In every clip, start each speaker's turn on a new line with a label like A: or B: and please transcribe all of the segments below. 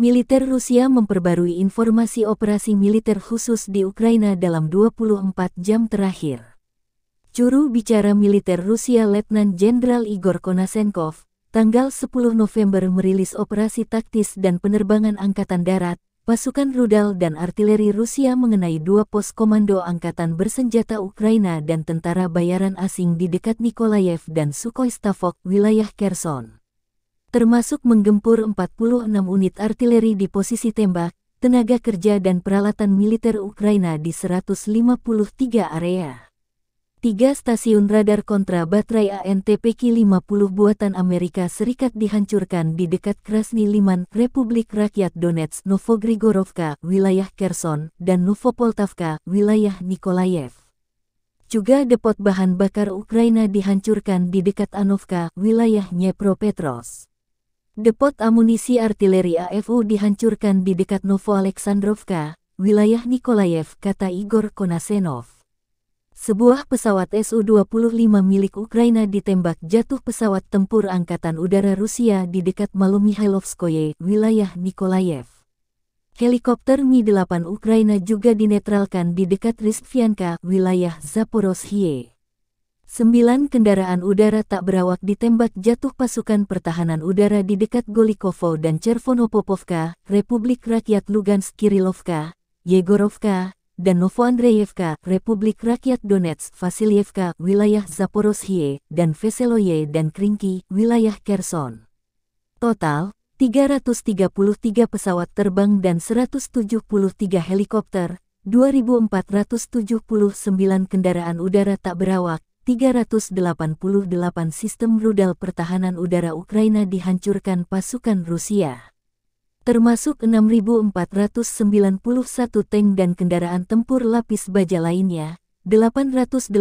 A: militer Rusia memperbarui informasi operasi militer khusus di Ukraina dalam 24 jam terakhir. Juru bicara militer Rusia Letnan Jenderal Igor Konasenkov, tanggal 10 November merilis operasi taktis dan penerbangan Angkatan Darat, pasukan rudal dan artileri Rusia mengenai dua pos komando Angkatan Bersenjata Ukraina dan tentara bayaran asing di dekat Nikolaev dan Sukhoi Stavok, wilayah Kherson termasuk menggempur 46 unit artileri di posisi tembak, tenaga kerja dan peralatan militer Ukraina di 153 area. Tiga stasiun radar kontra baterai ANTPK-50 buatan Amerika Serikat dihancurkan di dekat Krasny Liman, Republik Rakyat Donetsk, Novogrigorovka, wilayah Kherson, dan Novopoltavka, wilayah Nikolayev. Juga depot bahan bakar Ukraina dihancurkan di dekat Anovka, wilayah Dnipropetrovsk. Depot amunisi artileri AFU dihancurkan di dekat Novo Aleksandrovka, wilayah Nikolaev, kata Igor Konasenov. Sebuah pesawat Su-25 milik Ukraina ditembak jatuh pesawat tempur Angkatan Udara Rusia di dekat Malomihailovskoye, wilayah Nikolaev. Helikopter Mi-8 Ukraina juga dinetralkan di dekat Riskvianka, wilayah Zaporozhye. Sembilan kendaraan udara tak berawak ditembak jatuh pasukan pertahanan udara di dekat Golikovo dan Cervonopopovka, Republik Rakyat Lugansk Kirilovka, Yegorovka, dan Novoandreyevka, Republik Rakyat Donetsk Vasilievka, wilayah Zaporozhye, dan Veseloye dan Kringki, wilayah Kherson. Total, 333 pesawat terbang dan 173 helikopter, 2.479 kendaraan udara tak berawak, 388 sistem rudal pertahanan udara Ukraina dihancurkan pasukan Rusia. Termasuk 6.491 tank dan kendaraan tempur lapis baja lainnya, 885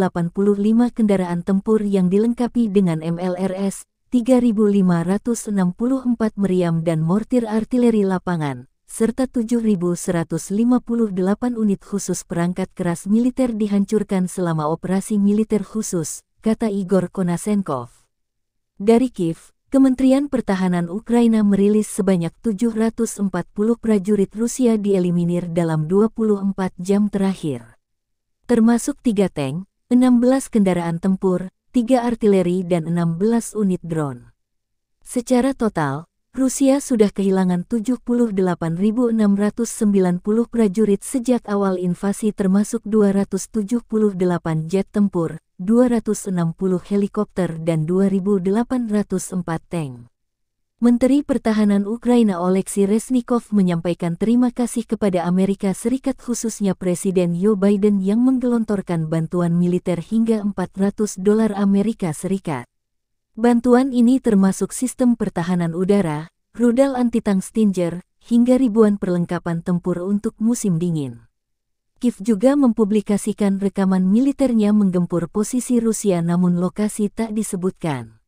A: kendaraan tempur yang dilengkapi dengan MLRS, 3.564 meriam dan mortir artileri lapangan, serta 7.158 unit khusus perangkat keras militer dihancurkan selama operasi militer khusus, kata Igor Konasenkov. Dari Kiev, Kementerian Pertahanan Ukraina merilis sebanyak 740 prajurit Rusia dieliminir dalam 24 jam terakhir. Termasuk 3 tank, 16 kendaraan tempur, 3 artileri dan 16 unit drone. Secara total, Rusia sudah kehilangan 78.690 prajurit sejak awal invasi termasuk 278 jet tempur, 260 helikopter dan 2.804 tank. Menteri Pertahanan Ukraina Oleksiy Resnikov menyampaikan terima kasih kepada Amerika Serikat khususnya Presiden Joe Biden yang menggelontorkan bantuan militer hingga 400 dolar Amerika Serikat. Bantuan ini termasuk sistem pertahanan udara, rudal anti-tank Stinger, hingga ribuan perlengkapan tempur untuk musim dingin. Kiev juga mempublikasikan rekaman militernya menggempur posisi Rusia namun lokasi tak disebutkan.